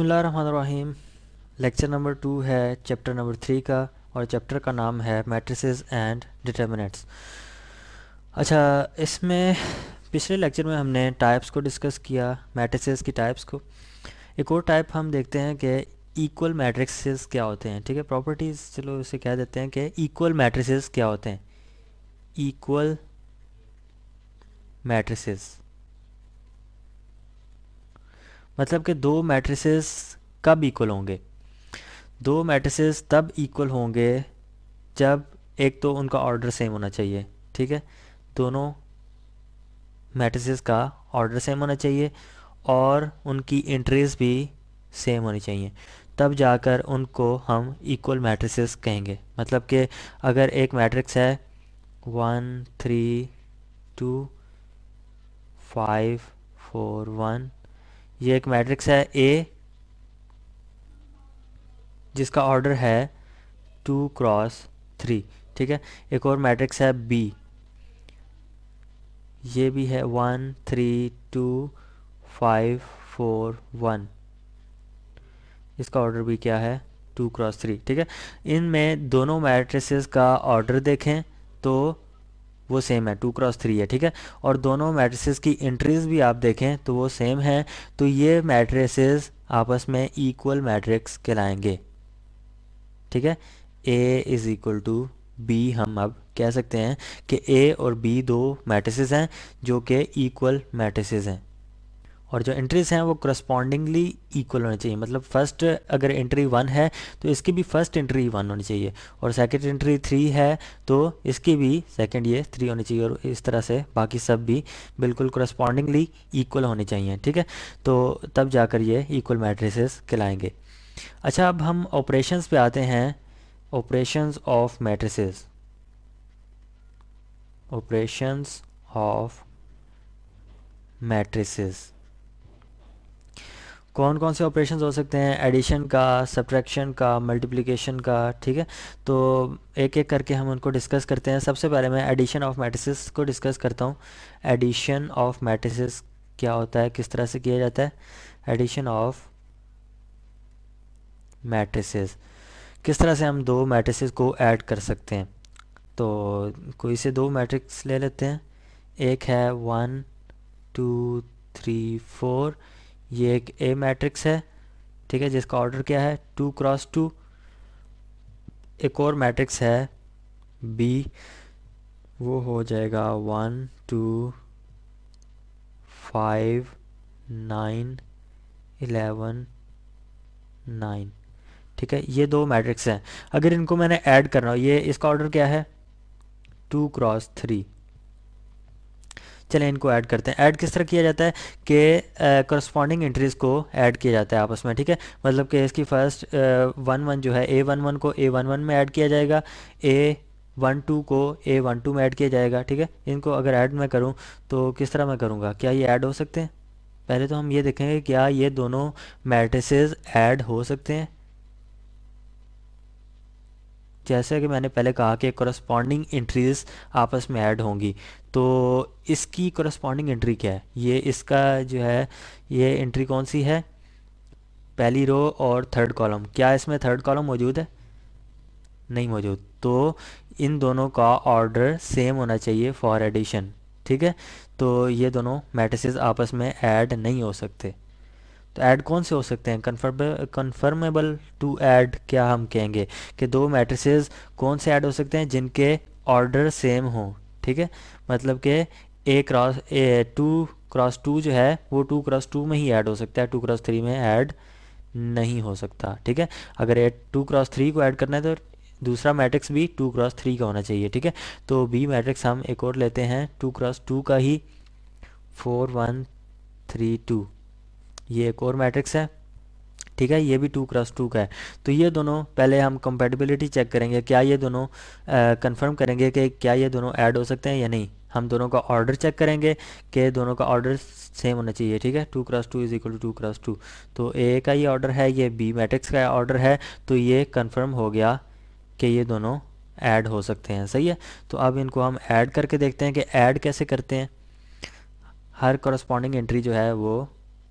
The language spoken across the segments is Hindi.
बिसमीम लेक्चर नंबर टू है चैप्टर नंबर थ्री का और चैप्टर का नाम है मैट्रिसेस एंड डिटर्मिनेट्स अच्छा इसमें पिछले लेक्चर में हमने टाइप्स को डिस्कस किया मैट्रिसेस की टाइप्स को एक और टाइप हम देखते हैं कि इक्वल मैट्रिक्सेस क्या होते हैं ठीक है प्रॉपर्टीज़ चलो इसे कह देते हैं कि इक्वल मैट्रिसेस क्या होते हैं इक्वल मैट्रिसेस मतलब कि दो मैट्रिसेस कब इक्वल होंगे दो मैट्रिसेस तब इक्वल होंगे जब एक तो उनका ऑर्डर सेम होना चाहिए ठीक है दोनों मैट्रिसेस का ऑर्डर सेम होना चाहिए और उनकी एंट्रीज भी सेम होनी चाहिए तब जाकर उनको हम इक्वल मैट्रिसेस कहेंगे मतलब कि अगर एक मैट्रिक्स है one three two five four one ये एक मैट्रिक्स है ए जिसका ऑर्डर है टू क्रॉस थ्री ठीक है एक और मैट्रिक्स है बी ये भी है one three two five four one इसका ऑर्डर भी क्या है टू क्रॉस थ्री ठीक है इनमें दोनों मैट्रिसेस का ऑर्डर देखें तो वो सेम है टू क्रॉस थ्री है ठीक है और दोनों मैट्रिसेस की एंट्रीज भी आप देखें तो वो सेम है तो ये मैट्रिसेस आपस में इक्वल मैट्रिक्स कहलाएंगे ठीक है A is equal to B हम अब कह सकते हैं कि ए और बी दो मैट्रिसेस हैं जो कि इक्वल मैट्रिसेस हैं और जो एंट्रीज हैं वो करस्पॉन्डिंगली इक्वल होनी चाहिए मतलब फर्स्ट अगर एंट्री वन है तो इसकी भी फर्स्ट एंट्री वन होनी चाहिए और सेकेंड एंट्री थ्री है तो इसकी भी सेकेंड ये थ्री होनी चाहिए और इस तरह से बाकी सब भी बिल्कुल करस्पॉन्डिंगली इक्वल होने चाहिए ठीक है तो तब जाकर ये इक्वल मैट्रिसेस कहलाएंगे अच्छा अब हम ऑपरेशंस पे आते हैं operation of matrices operations of matrices कौन कौन से ऑपरेशन हो सकते हैं एडिशन का सब्ट्रैक्शन का मल्टीप्लिकेशन का ठीक है तो एक एक करके हम उनको डिस्कस करते हैं सबसे पहले मैं एडिशन ऑफ मैट्रिसेस को डिस्कस करता हूँ एडिशन ऑफ मैट्रिसेस क्या होता है किस तरह से किया जाता है एडिशन ऑफ मैट्रिसेस किस तरह से हम दो मैट्रिसेस को ऐड कर सकते हैं तो कोई से दो मैट्रिक्स ले लेते हैं एक है वन टू थ्री फोर ये एक ए मैट्रिक्स है ठीक है जिसका ऑर्डर क्या है टू क्रॉस टू एक और मैट्रिक्स है बी वो हो जाएगा one two five nine eleven nine ठीक है ये दो मैट्रिक्स हैं अगर इनको मैंने ऐड करना हो ये इसका ऑर्डर क्या है टू क्रॉस थ्री चलें इनको ऐड करते हैं ऐड किस तरह किया जाता है कि करस्पॉन्डिंग एंट्रीज़ को ऐड किया जाता है आपस में ठीक है मतलब कि इसकी फर्स्ट वन वन जो है ए वन वन को ए वन वन में ऐड किया जाएगा ए वन टू को ए वन टू में ऐड किया जाएगा ठीक है इनको अगर ऐड मैं करूँ तो किस तरह मैं करूँगा क्या ये ऐड हो सकते हैं पहले तो हम ये देखेंगे क्या ये दोनों मैट्रिसेस ऐड हो सकते हैं जैसे कि मैंने पहले कहा कि करस्पॉन्डिंग एंट्रीज आपस में ऐड होंगी तो इसकी करस्पॉन्डिंग एंट्री क्या है ये इसका जो है ये एंट्री कौन सी है पहली रो और थर्ड कॉलम क्या इसमें थर्ड कॉलम मौजूद है नहीं मौजूद तो इन दोनों का ऑर्डर सेम होना चाहिए फॉर एडिशन ठीक है तो ये दोनों मैट्रिसेस आपस में ऐड नहीं हो सकते तो ऐड कौन से हो सकते हैं कन्फर्मेबल टू ऐड क्या हम कहेंगे कि दो मैट्रिसेस कौन से ऐड हो सकते हैं जिनके ऑर्डर सेम हो ठीक है मतलब कि A cross A two cross two जो है वो टू क्रॉस टू में ही ऐड हो सकता है टू क्रॉस थ्री में ऐड नहीं हो सकता ठीक है अगर ए टू क्रॉस थ्री को ऐड करना है तो दूसरा मैट्रिक्स भी टू क्रॉस थ्री का होना चाहिए ठीक है तो बी मैट्रिक्स हम एक और लेते हैं टू क्रॉस टू का ही फोर वन थ्री टू ये एक और मैट्रिक्स है ठीक है ये भी टू क्रॉस टू का है तो ये दोनों पहले हम कंपेटिबिलिटी चेक करेंगे क्या ये दोनों कंफर्म करेंगे कि क्या ये दोनों ऐड हो सकते हैं या नहीं हम दोनों का ऑर्डर चेक करेंगे कि दोनों का ऑर्डर सेम होना चाहिए ठीक है two cross two is equal to two cross two तो ए का ये ऑर्डर है ये बी मैट्रिक्स का ऑर्डर है तो ये कन्फर्म हो गया कि ये दोनों ऐड हो सकते हैं सही है तो अब इनको हम ऐड करके देखते हैं कि ऐड कैसे करते हैं हर कॉरस्पॉन्डिंग एंट्री जो है वो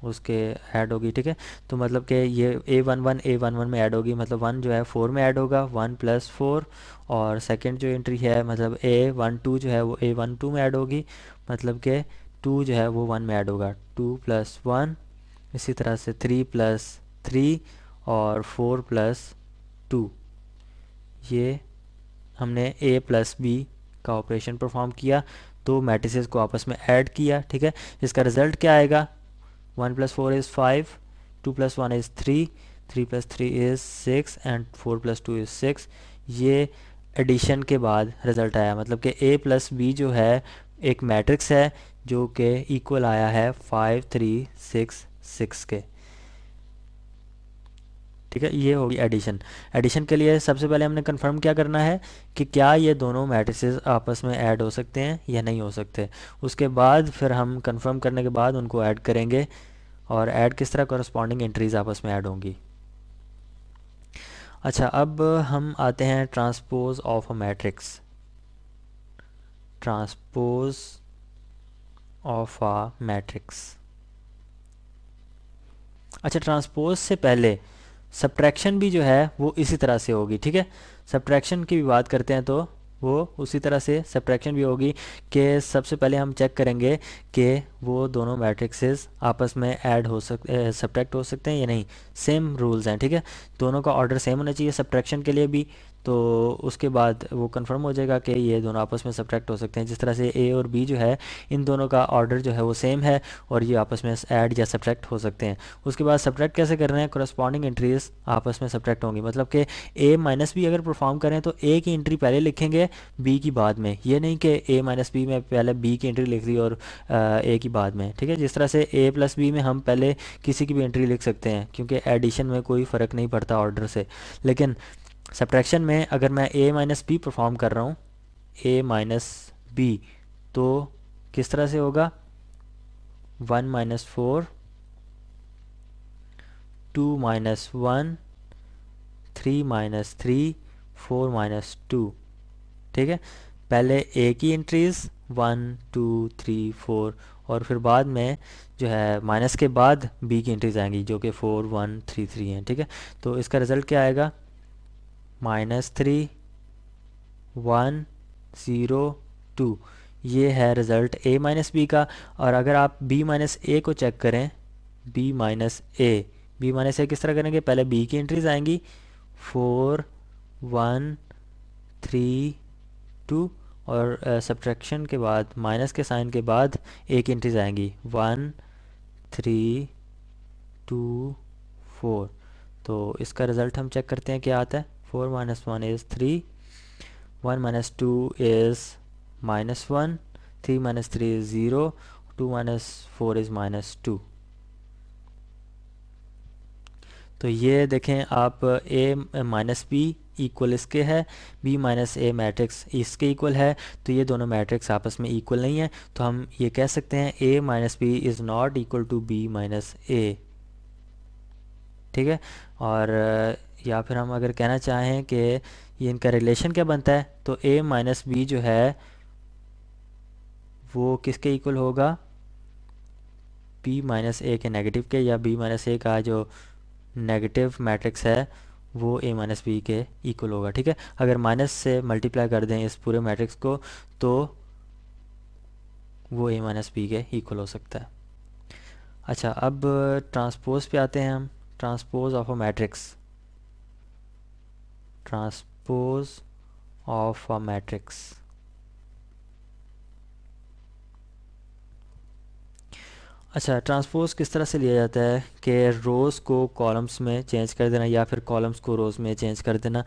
उसके ऐड होगी ठीक है तो मतलब कि ये A one one A one one में ऐड होगी मतलब वन जो है फोर में ऐड होगा वन प्लस फोर और सेकंड जो एंट्री है मतलब ए वन टू जो है वो ए वन टू में ऐड होगी मतलब कि टू जो है वो वन में ऐड होगा टू प्लस वन इसी तरह से थ्री प्लस थ्री और फोर प्लस टू ये हमने ए प्लस बी का ऑपरेशन परफॉर्म किया दो मैट्रिसेस को आपस में ऐड किया ठीक है इसका रिजल्ट क्या आएगा one plus four is five two plus one is three three plus three is six and four plus two is six ये एडिशन के बाद रिज़ल्ट आया मतलब कि ए प्लस बी जो है एक मैट्रिक्स है जो कि इक्वल आया है फाइव थ्री सिक्स सिक्स के ठीक है ये होगी एडिशन एडिशन के लिए सबसे पहले हमने कंफर्म क्या करना है कि क्या ये दोनों मैट्रिसेस आपस में ऐड हो सकते हैं या नहीं हो सकते उसके बाद फिर हम कंफर्म करने के बाद उनको ऐड करेंगे और ऐड किस तरह कॉरस्पॉन्डिंग एंट्रीज आपस में ऐड होंगी अच्छा अब हम आते हैं transpose of a matrix transpose of a matrix अच्छा ट्रांसपोज से पहले सब्ट्रैक्शन भी जो है वो इसी तरह से होगी ठीक है सब्ट्रैक्शन की भी बात करते हैं तो वो उसी तरह से सब्ट्रैक्शन भी होगी कि सबसे पहले हम चेक करेंगे कि वो दोनों मैट्रिक्सेस आपस में ऐड हो सकते सब्ट्रैक्ट हो सकते हैं या नहीं सेम रूल्स हैं ठीक है दोनों का ऑर्डर सेम होना चाहिए सब्ट्रैक्शन के लिए भी तो उसके बाद वो कंफर्म हो जाएगा कि ये दोनों आपस में सब्ट्रैक्ट हो सकते हैं जिस तरह से ए और बी जो है इन दोनों का ऑर्डर जो है वो सेम है और ये आपस में ऐड या सब्ट्रैक्ट हो सकते हैं उसके बाद सब्ट्रैक्ट कैसे कर रहे हैं कॉरस्पॉन्डिंग एंट्रीज आपस में सब्ट्रैक्ट होंगी मतलब कि ए माइनस बी अगर परफॉर्म करें तो ए की एंट्री पहले लिखेंगे बी की बाद में ये नहीं कि ए माइनस बी में पहले बी की एंट्री लिख दी और ए की बाद में ठीक है जिस तरह से ए प्लस बी में हम पहले किसी की भी एंट्री लिख सकते हैं क्योंकि एडिशन में कोई फ़र्क नहीं पड़ता ऑर्डर से लेकिन सब्ट्रैक्शन में अगर मैं ए माइनस बी परफॉर्म कर रहा हूँ ए माइनस बी तो किस तरह से होगा one minus four two minus one three minus three four minus two ठीक है पहले ए की entries one two three four और फिर बाद में जो है माइनस के बाद बी की एंट्रीज आएंगी जो कि फोर वन थ्री थ्री हैं ठीक है तो इसका रिज़ल्ट क्या आएगा minus three one zero two ये है रिज़ल्ट ए माइनस बी का और अगर आप बी माइनस ए को चेक करें B minus A B minus A किस तरह करेंगे पहले बी की एंट्रीज आएंगी फोर वन थ्री टू और सब्ट्रैक्शन uh, के बाद माइनस के साइन के बाद ए की एंट्रीज आएंगी वन थ्री टू फोर तो इसका रिज़ल्ट हम चेक करते हैं क्या आता है 4 minus 1 is 3 1 minus 2 is minus 1 3 minus 3 is 0 2 minus 4 is minus 2 तो ये देखें आप a माइनस बी इक्वल इसके है b माइनस ए मैट्रिक्स इसके इक्वल है तो ये दोनों मैट्रिक्स आपस में इक्वल नहीं है तो हम ये कह सकते हैं a minus B is not equal to b minus A ठीक है और या फिर हम अगर कहना चाहें कि ये इनका रिलेशन क्या बनता है तो ए माइनस बी जो है वो किसके इक्वल होगा बी माइनस ए के नेगेटिव के या बी माइनस ए का जो नेगेटिव मैट्रिक्स है वो ए माइनस बी के इक्वल होगा ठीक है अगर माइनस से मल्टीप्लाई कर दें इस पूरे मैट्रिक्स को तो वो ए माइनस बी के इक्वल हो सकता है अच्छा अब ट्रांसपोज पे आते हैं हम transpose of a matrix transpose of a matrix अच्छा ट्रांसपोज किस तरह से लिया जाता है कि रोज़ को कॉलम्स में चेंज कर देना या फिर कॉलम्स को रोज़ में चेंज कर देना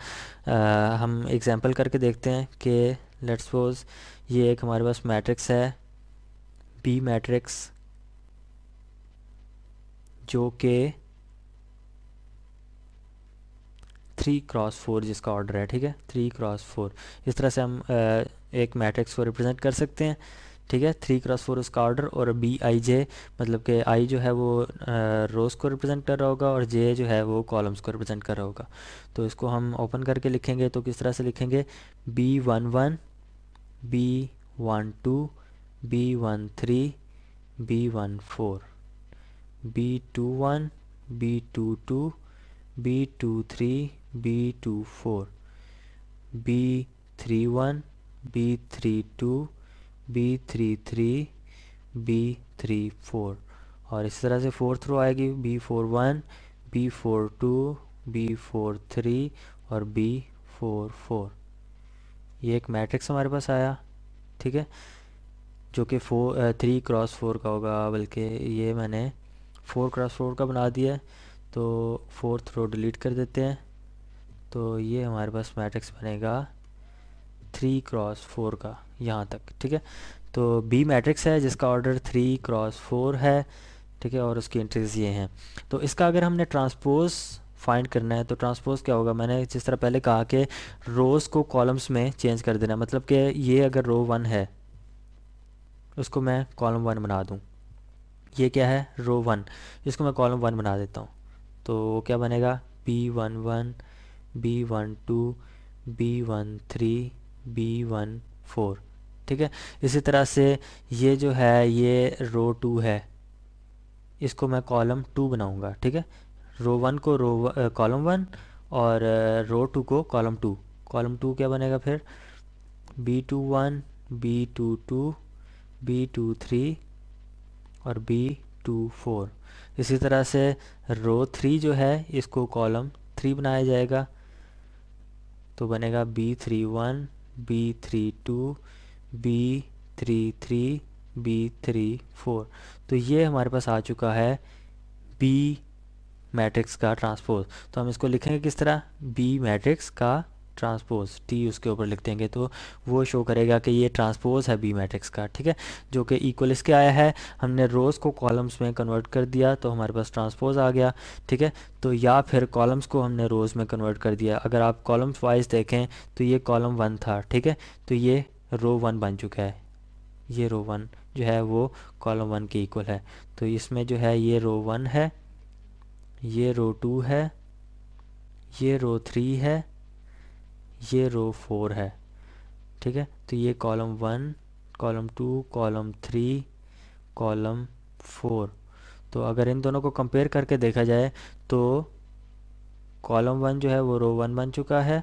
आ, हम एग्जांपल करके देखते हैं कि लेट्स सपोज ये एक हमारे पास मैट्रिक्स है बी मैट्रिक्स जो कि थ्री क्रॉस फोर जिसका ऑर्डर है ठीक है थ्री क्रॉस फोर इस तरह से हम एक मैट्रिक्स को रिप्रेजेंट कर सकते हैं ठीक है थ्री क्रॉस फोर उसका ऑर्डर और बी आई जे मतलब कि आई जो है वो रोज़ को रिप्रेजेंट कर रहा होगा और जे जो है वो कॉलम्स को रिप्रेजेंट कर रहा होगा तो इसको हम ओपन करके लिखेंगे तो किस तरह से लिखेंगे B one one B one two B one three B one four B two one B two two B two three B two four B three one B three two B three three B three four और इस तरह से फोर्थ रो आएगी B four one B four two B four three और बी फोर फोर ये एक मैट्रिक्स हमारे पास आया ठीक है जो कि फोर थ्री क्रॉस फोर का होगा बल्कि ये मैंने फोर क्रॉस फोर का बना दिया है तो फोर्थ रो डिलीट कर देते हैं तो ये हमारे पास मैट्रिक्स बनेगा थ्री क्रॉस फोर का यहाँ तक ठीक है तो बी मैट्रिक्स है जिसका ऑर्डर थ्री क्रॉस फोर है ठीक है और उसकी एंट्रीज ये हैं तो इसका अगर हमने ट्रांसपोज फाइंड करना है तो ट्रांसपोज क्या होगा मैंने जिस तरह पहले कहा कि रोज़ को कॉलम्स में चेंज कर देना मतलब कि ये अगर रो वन है उसको मैं कॉलम वन बना दूँ ये क्या है रो वन इसको मैं कॉलम वन बना देता हूँ तो क्या बनेगा P one one B one two B one three B one four ठीक है इसी तरह से ये जो है ये रो टू है इसको मैं कॉलम टू बनाऊंगा ठीक है रो वन को रो कॉलम वन और रो uh, टू को कॉलम टू कॉलम टू क्या बनेगा फिर B two one B two two B two three और बी टू फोर इसी तरह से रो थ्री जो है इसको कॉलम थ्री बनाया जाएगा तो बनेगा B three one B three two B three three B three four तो ये हमारे पास आ चुका है बी मैट्रिक्स का ट्रांसपोज तो हम इसको लिखेंगे किस तरह बी मैट्रिक्स का ट्रांसपोज टी उसके ऊपर लिख देंगे तो वो शो करेगा कि ये ट्रांसपोज है बी मैट्रिक्स का ठीक है जो कि इक्वल इसके आया है हमने रोज़ को कॉलम्स में कन्वर्ट कर दिया तो हमारे पास ट्रांसपोज आ गया ठीक है तो या फिर कॉलम्स को हमने रोज़ में कन्वर्ट कर दिया अगर आप कॉलम्स वाइज देखें तो ये कॉलम वन था ठीक है तो ये रो वन बन चुका है ये रो वन जो है वो कॉलम वन के इक्वल है तो इसमें जो है ये रो वन है ये रो टू है ये रो थ्री है ये रो फोर है ठीक है तो ये column one column two column three column four तो अगर इन दोनों को कंपेयर करके देखा जाए तो कॉलम वन जो है वो रो वन बन चुका है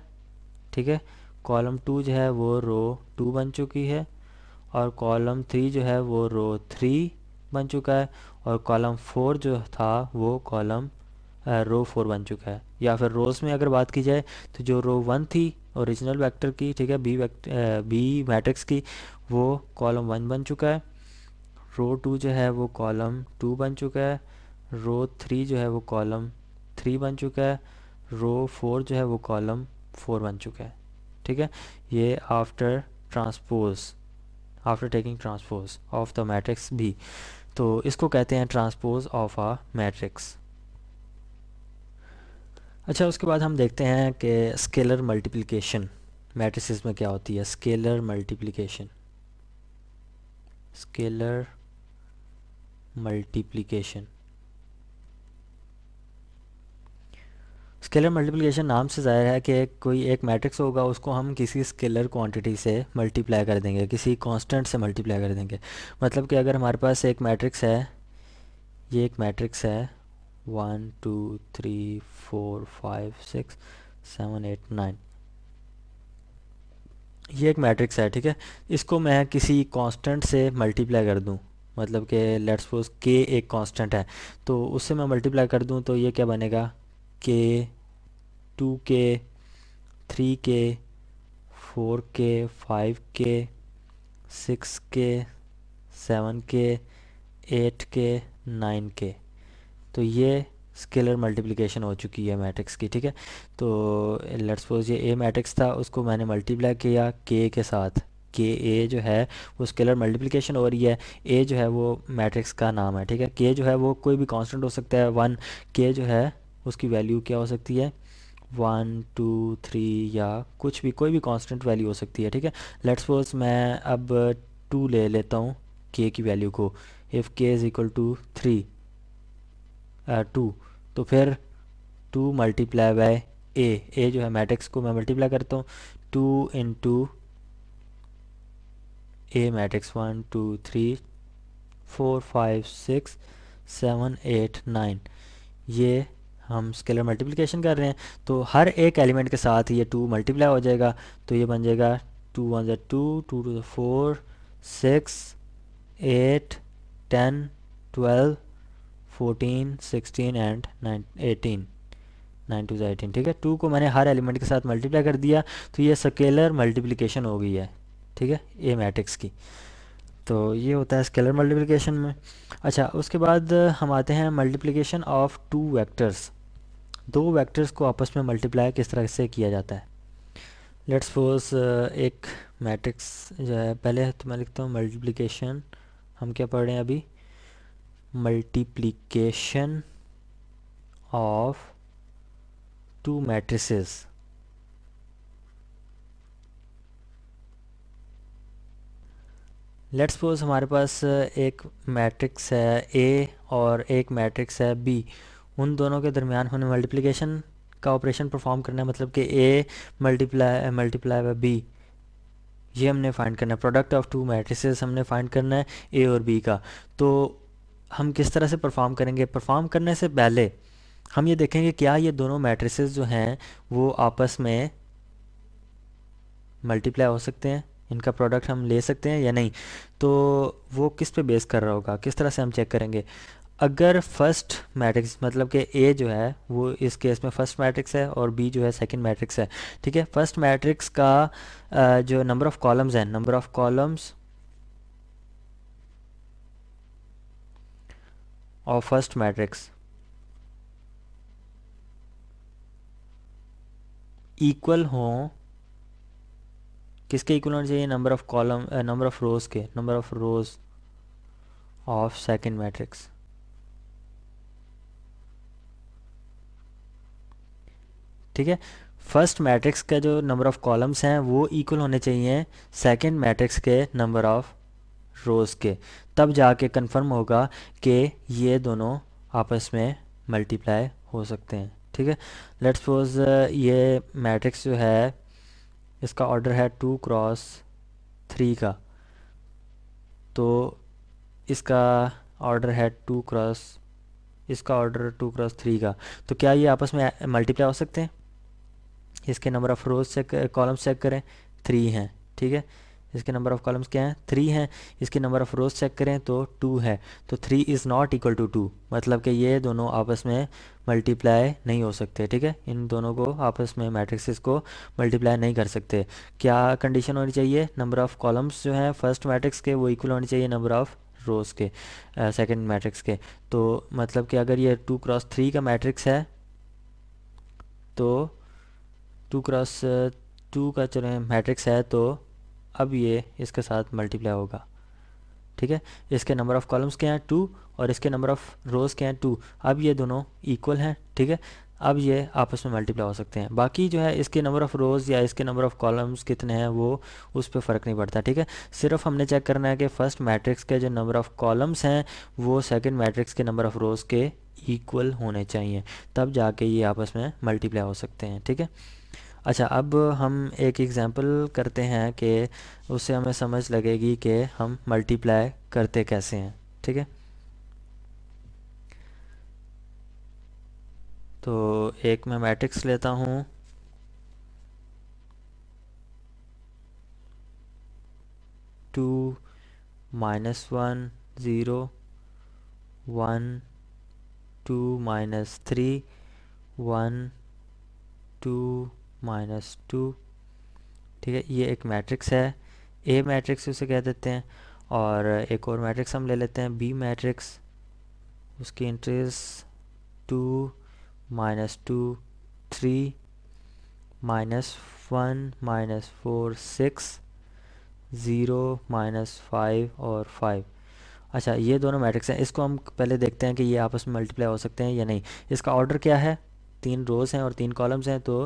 ठीक है कॉलम टू जो है वो रो टू बन चुकी है और कॉलम थ्री जो है वो रो थ्री बन चुका है और कॉलम फोर जो था वो कॉलम रो फोर बन चुका है या फिर रोज़ में अगर बात की जाए तो जो रो वन थी ओरिजिनल वेक्टर की ठीक है बी वेक्टर बी मैट्रिक्स की वो कॉलम वन बन चुका है रो टू जो है वो कॉलम टू बन चुका है रो थ्री जो है वो कॉलम थ्री बन चुका है रो फोर जो है वो कॉलम फोर बन चुका है ठीक है ये after transpose after taking transpose of the matrix भी तो इसको कहते हैं ट्रांसपोज ऑफ आ मैट्रिक्स अच्छा उसके बाद हम देखते हैं कि स्केलर मल्टीप्लिकेशन मैट्रिसेस में क्या होती है scalar multiplication scalar multiplication scalar multiplication नाम से ज़ाहिर है कि कोई एक मैट्रिक्स होगा उसको हम किसी स्केलर क्वांटिटी से मल्टीप्लाई कर देंगे किसी कांस्टेंट से मल्टीप्लाई कर देंगे मतलब कि अगर हमारे पास एक मैट्रिक्स है ये एक मैट्रिक्स है one two three four five six seven eight nine ये एक मैट्रिक्स है ठीक है इसको मैं किसी कांस्टेंट से मल्टीप्लाई कर दूं मतलब के लेट्स सपोज के एक कांस्टेंट है तो उससे मैं मल्टीप्लाई कर दूं तो ये क्या बनेगा के टू के थ्री के फोर के फाइव के सिक्स के सेवन के एट के नाइन के तो ये स्केलर मल्टीप्लिकेशन हो चुकी है मैट्रिक्स की ठीक है तो लेट्स सपोज ये ए मैट्रिक्स था उसको मैंने मल्टीप्लाई किया के के साथ के ए जो है वो स्केलर मल्टीप्लिकेशन हो रही है ए जो है वो मैट्रिक्स का नाम है ठीक है के जो है वो कोई भी कांस्टेंट हो सकता है वन के जो है उसकी वैल्यू क्या हो सकती है वन टू थ्री या कुछ भी कोई भी कांस्टेंट वैल्यू हो सकती है ठीक है लेट्स सपोज मैं अब टू ले लेता हूँ के की वैल्यू को if K is equal to three two तो फिर two multiply by A A जो है मैट्रिक्स को मैं मल्टीप्लाई करता हूँ two into A matrix one two three four five six seven eight nine ये हम स्केलर मल्टीप्लिकेशन कर रहे हैं तो हर एक एलिमेंट के साथ ये टू मल्टीप्लाई हो जाएगा तो ये बन जाएगा टू वन जो two two two four six eight ten twelve 14, 16 and 18 nine two eighteen ठीक है टू को मैंने हर एलिमेंट के साथ मल्टीप्लाई कर दिया तो ये स्केलर मल्टीप्लिकेशन हो गई है ठीक है ए मैट्रिक्स की तो ये होता है स्केलर मल्टीप्लिकेशन में अच्छा उसके बाद हम आते हैं मल्टीप्लिकेशन ऑफ टू वेक्टर्स दो वेक्टर्स को आपस में मल्टीप्लाई किस तरह से किया जाता है लेट्स सपोज uh, एक मैट्रिक्स जो है पहले तो मैं लिखता हूँ मल्टीप्लिकेशन हम क्या पढ़ रहे हैं अभी multiplication of two matrices let's suppose हमारे पास uh, एक मैट्रिक्स है ए और एक मैट्रिक्स है बी उन दोनों के दरमियान हमें मल्टीप्लिकेशन का ऑपरेशन परफॉर्म करना है मतलब कि A multiply multiply by B ये हमने फाइंड करना है प्रोडक्ट ऑफ टू मैट्रिसेस हमने फाइंड करना है ए और बी का तो हम किस तरह से परफॉर्म करेंगे परफॉर्म करने से पहले हम ये देखेंगे क्या ये दोनों मैट्रिसेस जो हैं वो आपस में मल्टीप्लाई हो सकते हैं इनका प्रोडक्ट हम ले सकते हैं या नहीं तो वो किस पे बेस कर रहा होगा किस तरह से हम चेक करेंगे अगर फर्स्ट मैट्रिक्स मतलब कि ए जो है वो इस केस में फर्स्ट मैट्रिक्स है और बी जो है सेकंड मैट्रिक्स है ठीक है फर्स्ट मैट्रिक्स का जो नंबर ऑफ़ कॉलम्स है number of columns of first matrix equal हो किसके इक्वल होने चाहिए number of column number of rows के number of rows of second matrix ठीक है फर्स्ट मैट्रिक्स का जो नंबर ऑफ कॉलम्स हैं वो इक्वल होने चाहिए सेकेंड मैट्रिक्स के नंबर ऑफ रोज़ के तब जाके कंफर्म होगा कि ये दोनों आपस में मल्टीप्लाई हो सकते हैं ठीक है लेट्स सपोज uh, ये मैट्रिक्स जो है इसका ऑर्डर है टू क्रॉस थ्री का तो इसका ऑर्डर है टू क्रॉस इसका ऑर्डर टू क्रॉस थ्री का तो क्या ये आपस में मल्टीप्लाई uh, हो सकते हैं इसके number of rows check column check करें थ्री हैं ठीक है इसके नंबर ऑफ कॉलम्स क्या हैं थ्री हैं इसके नंबर ऑफ रोज चेक करें तो टू है तो three is not equal to two मतलब कि ये दोनों आपस में मल्टीप्लाई नहीं हो सकते ठीक है इन दोनों को आपस में मैट्रिक्स को मल्टीप्लाई नहीं कर सकते क्या कंडीशन होनी चाहिए नंबर ऑफ़ कॉलम्स जो हैं फर्स्ट मैट्रिक्स के वो इक्वल होने चाहिए नंबर ऑफ़ रोज़ के uh, मैट्रिक्स के तो मतलब कि अगर ये टू क्रॉस थ्री का मैट्रिक्स है तो टू क्रॉस टू का चलो मैट्रिक्स है तो अब ये इसके साथ मल्टीप्लाई होगा ठीक है इसके नंबर ऑफ़ कॉलम्स के हैं टू और इसके नंबर ऑफ़ रोज़ के हैं टू अब ये दोनों इक्वल हैं ठीक है अब ये आपस में मल्टीप्लाई हो सकते हैं बाकी जो है इसके नंबर ऑफ़ रोज़ या इसके नंबर ऑफ़ कॉलम्स कितने हैं वो उस पर फ़र्क नहीं पड़ता ठीक है सिर्फ हमने चेक करना है कि फ़र्स्ट मैट्रिक्स के जो नंबर ऑफ़ कॉलम्स हैं वो सेकंड मैट्रिक्स के नंबर ऑफ़ रोज़ के इक्वल होने चाहिए तब जाके ये आपस में मल्टीप्लाई हो सकते हैं ठीक है अच्छा अब हम एक एग्ज़ाम्पल करते हैं कि उससे हमें समझ लगेगी कि हम मल्टीप्लाई करते कैसे हैं ठीक है तो एक मैं मैट्रिक्स लेता हूँ two minus one zero one two minus three one two minus two ठीक है ये एक मैट्रिक्स है ए मैट्रिक्स उसे कह देते हैं और एक और मैट्रिक्स हम ले लेते हैं बी मैट्रिक्स उसकी entries two minus two three minus one minus four six zero minus five और फाइव अच्छा ये दोनों मैट्रिक्स हैं इसको हम पहले देखते हैं कि ये आपस में मल्टीप्लाई हो सकते हैं या नहीं इसका ऑर्डर क्या है तीन रोज़ हैं और तीन कॉलम्स हैं तो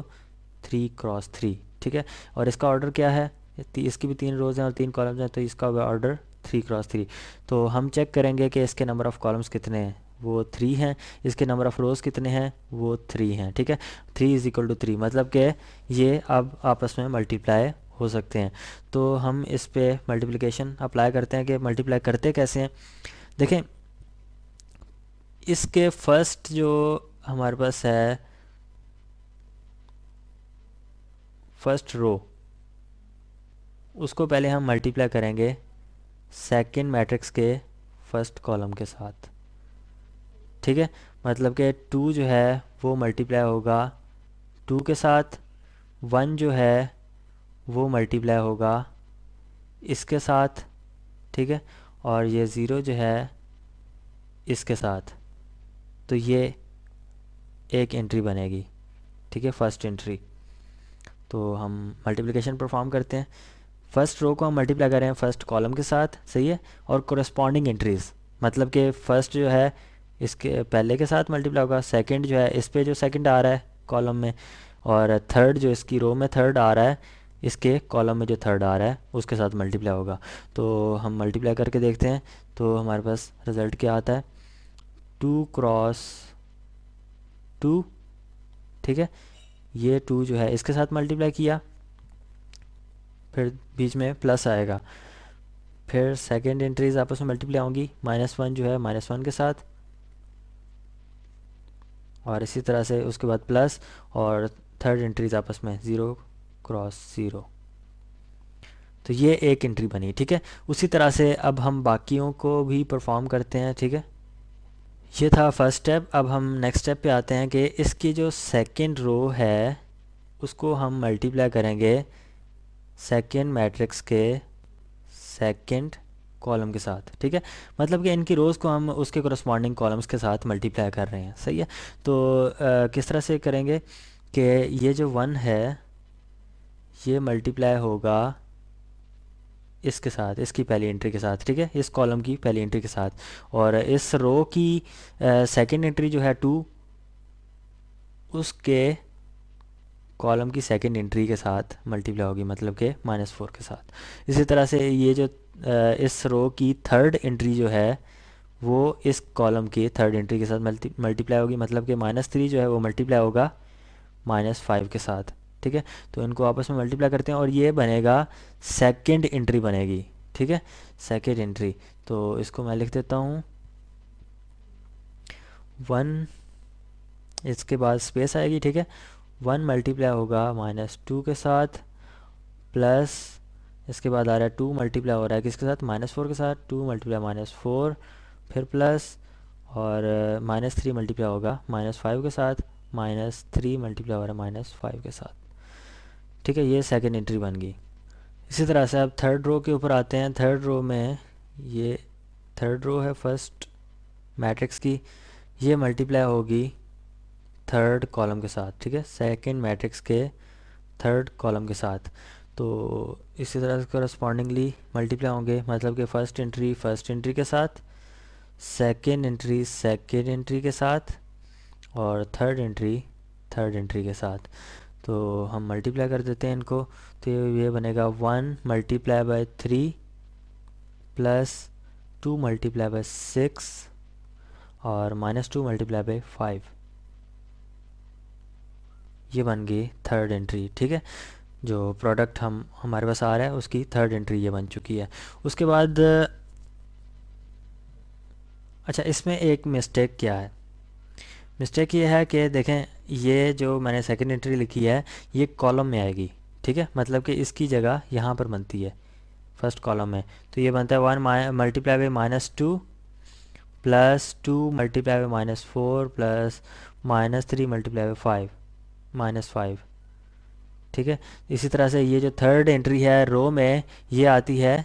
थ्री क्रॉस थ्री ठीक है और इसका ऑर्डर क्या है इसकी भी तीन रोज़ हैं और तीन कॉलम्स हैं तो इसका ऑर्डर थ्री क्रॉस थ्री तो हम चेक करेंगे कि इसके नंबर ऑफ़ कॉलम्स कितने हैं वो थ्री हैं इसके नंबर ऑफ़ रोज़ कितने हैं वो थ्री हैं ठीक है three is equal to three मतलब कि ये अब आपस में मल्टीप्लाई हो सकते हैं तो हम इस पर मल्टीप्लीकेशन अप्लाई करते हैं कि मल्टीप्लाई करते कैसे हैं देखें इसके फर्स्ट जो हमारे पास है फर्स्ट रो उसको पहले हम मल्टीप्लाई करेंगे सेकंड मैट्रिक्स के फर्स्ट कॉलम के साथ ठीक है मतलब कि टू जो है वो मल्टीप्लाई होगा टू के साथ वन जो है वो मल्टीप्लाई होगा इसके साथ ठीक है और ये ज़ीरो जो है इसके साथ तो ये एक एंट्री बनेगी ठीक है फर्स्ट एंट्री तो हम मल्टीप्लिकेशन परफॉर्म करते हैं फर्स्ट रो को हम मल्टीप्लाई करें फर्स्ट कॉलम के साथ सही है और कोरस्पॉन्डिंग एंट्रीज़ मतलब कि फ़र्स्ट जो है इसके पहले के साथ मल्टीप्लाई होगा सेकंड जो है इस पर जो सेकंड आ रहा है कॉलम में और थर्ड जो इसकी रो में थर्ड आ रहा है इसके कॉलम में जो थर्ड आ रहा है उसके साथ मल्टीप्लाई होगा तो हम मल्टीप्लाई करके देखते हैं तो हमारे पास रिज़ल्ट क्या आता है टू क्रॉस टू ठीक है ये टू जो है इसके साथ मल्टीप्लाई किया फिर बीच में प्लस आएगा फिर सेकेंड एंट्रीज आपस में मल्टीप्लाई होंगी माइनस वन जो है माइनस वन के साथ और इसी तरह से उसके बाद प्लस और थर्ड एंट्रीज आपस में ज़ीरो क्रॉस ज़ीरो तो ये एक एंट्री बनी ठीक है उसी तरह से अब हम बाकियों को भी परफॉर्म करते हैं ठीक है ये था फर्स्ट स्टेप अब हम नेक्स्ट स्टेप पे आते हैं कि इसकी जो सेकंड रो है उसको हम मल्टीप्लाई करेंगे सेकंड मैट्रिक्स के सेकंड कॉलम के साथ ठीक है मतलब कि इनकी रोज़ को हम उसके करस्पॉन्डिंग कॉलम्स के साथ मल्टीप्लाई कर रहे हैं सही है तो आ, किस तरह से करेंगे कि ये जो वन है ये मल्टीप्लाई होगा इसके साथ इसकी पहली एंट्री के साथ ठीक है इस कॉलम की पहली एंट्री के साथ और इस रो की सेकेंड एंट्री जो है टू उसके कॉलम की सेकेंड एंट्री के साथ मल्टीप्लाई होगी मतलब के माइनस फोर के साथ इसी तरह से ये जो इस रो की थर्ड एंट्री जो है वो इस कॉलम के थर्ड एंट्री के साथ मल्टीप्लाई होगी मतलब के माइनस थ्री जो है वो मल्टीप्लाई होगा माइनस फाइव के साथ ठीक है तो इनको आपस में मल्टीप्लाई करते हैं और ये बनेगा सेकेंड एंट्री बनेगी ठीक है सेकेंड एंट्री तो इसको मैं लिख देता हूँ वन इसके बाद स्पेस आएगी ठीक है वन मल्टीप्लाई होगा माइनस टू के साथ प्लस इसके बाद आ रहा है टू मल्टीप्लाई हो रहा है किसके साथ माइनस फोर के साथ टू मल्टीप्लाई माइनस फोर फिर प्लस और माइनस थ्री मल्टीप्लाई होगा माइनस फाइव के साथ माइनस थ्री मल्टीप्लाई हो रहा है माइनस फाइव के साथ ठीक है ये सेकेंड एंट्री बन गई इसी तरह से आप थर्ड रो के ऊपर आते हैं थर्ड रो में ये थर्ड रो है फर्स्ट मैट्रिक्स की ये मल्टीप्लाई होगी थर्ड कॉलम के साथ ठीक है सेकेंड मैट्रिक्स के थर्ड कॉलम के साथ तो इसी तरह से करस्पॉन्डिंगली मल्टीप्लाई होंगे मतलब कि फर्स्ट एंट्री फर्स्ट एंट्री के साथ सेकेंड एंट्री सेकेंड एंट्री के साथ और थर्ड एंट्री थर्ड एंट्री के साथ तो हम मल्टीप्लाई कर देते हैं इनको तो ये बनेगा one multiply by three plus two multiply by six और minus two multiply by five ये बन गई थर्ड एंट्री ठीक है जो प्रोडक्ट हम हमारे पास आ रहा है उसकी थर्ड एंट्री ये बन चुकी है उसके बाद अच्छा इसमें एक मिस्टेक क्या है मिस्टेक ये है कि देखें ये जो मैंने सेकेंड एंट्री लिखी है ये कॉलम में आएगी ठीक है मतलब कि इसकी जगह यहाँ पर बनती है फर्स्ट कॉलम में तो ये बनता है one multiply by minus two plus two multiply by minus four plus minus three multiply by five minus five ठीक है इसी तरह से ये जो थर्ड एंट्री है रो में ये आती है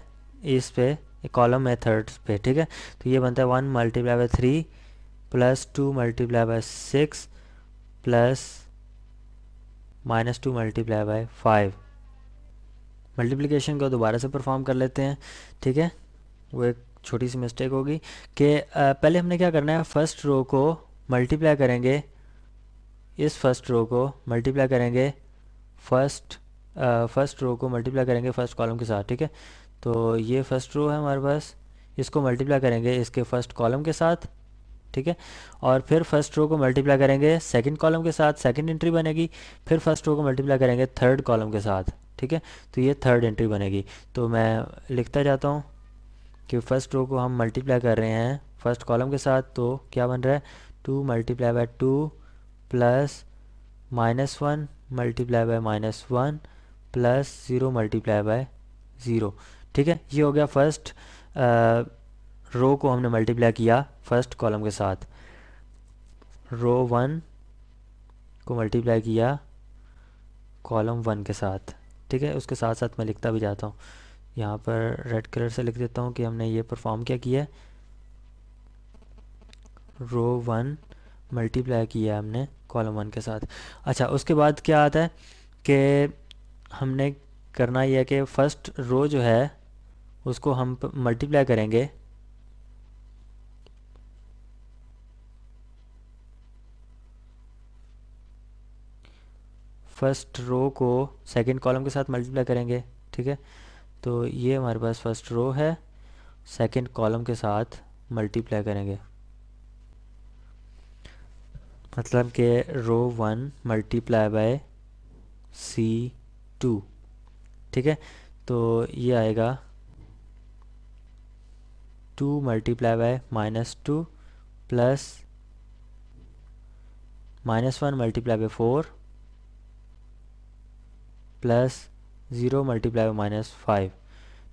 इस पे कॉलम में थर्ड पे ठीक है तो ये बनता है one multiply by three plus two multiply by six plus minus two multiply by five multiplication को दोबारा से परफॉर्म कर लेते हैं ठीक है वो एक छोटी सी मिस्टेक होगी कि पहले हमने क्या करना है फर्स्ट रो को मल्टीप्लाई करेंगे इस फर्स्ट रो को मल्टीप्लाई करेंगे फर्स्ट फर्स्ट रो को मल्टीप्लाई करेंगे फर्स्ट कॉलम के साथ ठीक है तो ये फर्स्ट रो है हमारे पास इसको मल्टीप्लाई करेंगे इसके फर्स्ट कॉलम के साथ ठीक है और फिर फर्स्ट रो को मल्टीप्लाई करेंगे सेकंड कॉलम के साथ सेकंड एंट्री बनेगी फिर फर्स्ट रो को मल्टीप्लाई करेंगे थर्ड कॉलम के साथ ठीक है तो ये थर्ड एंट्री बनेगी तो मैं लिखता जाता हूँ कि फर्स्ट रो को हम मल्टीप्लाई कर रहे हैं फर्स्ट कॉलम के साथ तो क्या बन रहा है two multiply by two plus minus one multiply by minus one plus zero multiply by zero ठीक है ये हो गया फर्स्ट रो को हमने मल्टीप्लाई किया फर्स्ट कॉलम के साथ रो वन को मल्टीप्लाई किया कॉलम वन के साथ ठीक है उसके साथ साथ मैं लिखता भी जाता हूँ यहाँ पर रेड कलर से लिख देता हूँ कि हमने ये परफॉर्म क्या किया रो वन मल्टीप्लाई किया हमने कॉलम वन के साथ अच्छा उसके बाद क्या आता है कि हमने करना यह है कि फ़र्स्ट रो जो है उसको हम मल्टीप्लाई करेंगे फर्स्ट रो को सेकंड कॉलम के साथ मल्टीप्लाई करेंगे ठीक है तो ये हमारे पास फर्स्ट रो है सेकंड कॉलम के साथ मल्टीप्लाई करेंगे मतलब के row one multiply by C two ठीक है तो ये आएगा two multiply by minus two plus minus one multiply by four plus zero multiply minus five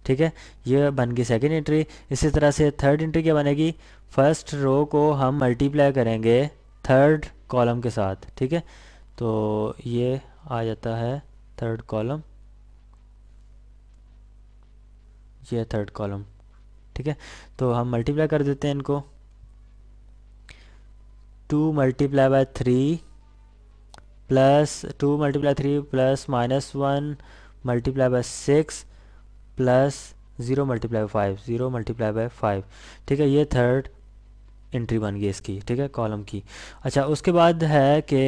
ठीक है ये बन गई सेकेंड एंट्री इसी तरह से थर्ड एंट्री क्या बनेगी फर्स्ट रो को हम मल्टीप्लाई करेंगे थर्ड कॉलम के साथ ठीक है तो ये आ जाता है थर्ड कॉलम ये थर्ड कॉलम ठीक है तो हम मल्टीप्लाई कर देते हैं इनको two multiply by three plus two multiply three plus minus one multiply by six plus zero multiply by five zero multiply by five ठीक है ये थर्ड एंट्री बन गई इसकी ठीक है कॉलम की अच्छा उसके बाद है कि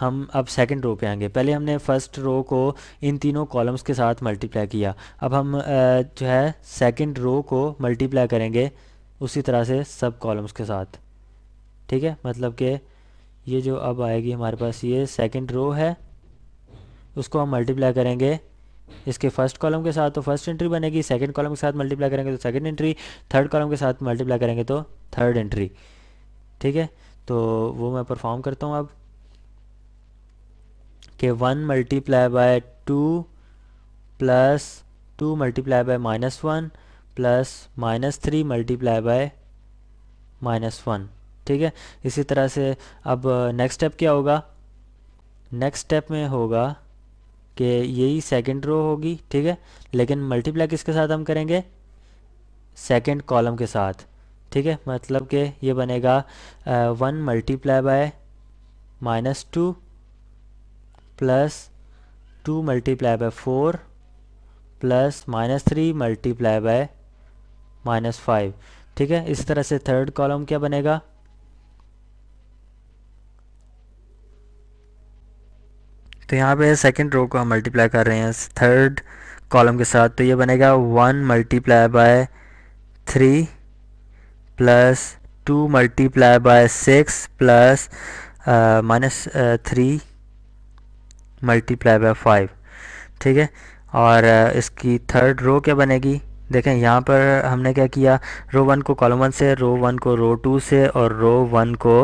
हम अब सेकंड रो पे आएंगे पहले हमने फर्स्ट रो को इन तीनों कॉलम्स के साथ मल्टीप्लाई किया अब हम आ, जो है सेकंड रो को मल्टीप्लाई करेंगे उसी तरह से सब कॉलम्स के साथ ठीक है मतलब कि ये जो अब आएगी हमारे पास ये सेकंड रो है उसको हम मल्टीप्लाई करेंगे इसके फर्स्ट कॉलम के साथ तो फर्स्ट एंट्री बनेगी सेकंड कॉलम के साथ मल्टीप्लाई करेंगे तो सेकंड एंट्री थर्ड कॉलम के साथ मल्टीप्लाई करेंगे तो थर्ड एंट्री ठीक है तो वो मैं परफॉर्म करता हूँ अब कि one multiply by two plus two multiply by minus one plus minus three multiply by minus one ठीक है इसी तरह से अब नेक्स्ट स्टेप क्या होगा नेक्स्ट स्टेप में होगा कि यही सेकंड रो होगी ठीक है लेकिन मल्टीप्लाई किसके साथ हम करेंगे सेकंड कॉलम के साथ ठीक है मतलब कि ये बनेगा one multiply by minus two plus two multiply by four plus minus three multiply by minus five ठीक है इस तरह से थर्ड कॉलम क्या बनेगा तो यहाँ पे सेकेंड रो को हम मल्टीप्लाई कर रहे हैं थर्ड कॉलम के साथ तो ये बनेगा one multiply by three plus two multiply by six plus minus three multiply by five ठीक है और uh, इसकी थर्ड रो क्या बनेगी देखें यहाँ पर हमने क्या किया रो वन को कॉलम वन से रो वन को रो टू से और रो वन को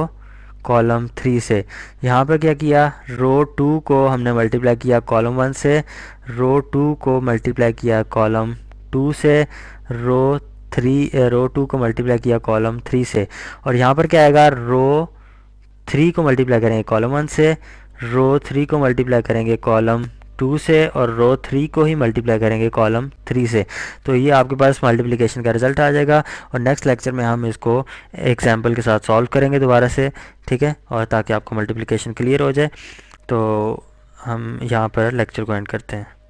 कॉलम थ्री से यहाँ पर क्या किया रो टू को हमने मल्टीप्लाई किया कॉलम वन से रो टू को मल्टीप्लाई किया कॉलम टू से रो थ्री रो टू को मल्टीप्लाई किया कॉलम थ्री से और यहाँ पर क्या आएगा रो थ्री को मल्टीप्लाई करेंगे कॉलम वन से रो थ्री को मल्टीप्लाई करेंगे कॉलम टू से और रो थ्री को ही मल्टीप्लाई करेंगे कॉलम थ्री से तो ये आपके पास मल्टीप्लिकेशन का रिजल्ट आ जाएगा और नेक्स्ट लेक्चर में हम इसको एग्जाम्पल के साथ सॉल्व करेंगे दोबारा से ठीक है और ताकि आपको मल्टीप्लिकेशन क्लियर हो जाए तो हम यहाँ पर लेक्चर को एंड करते हैं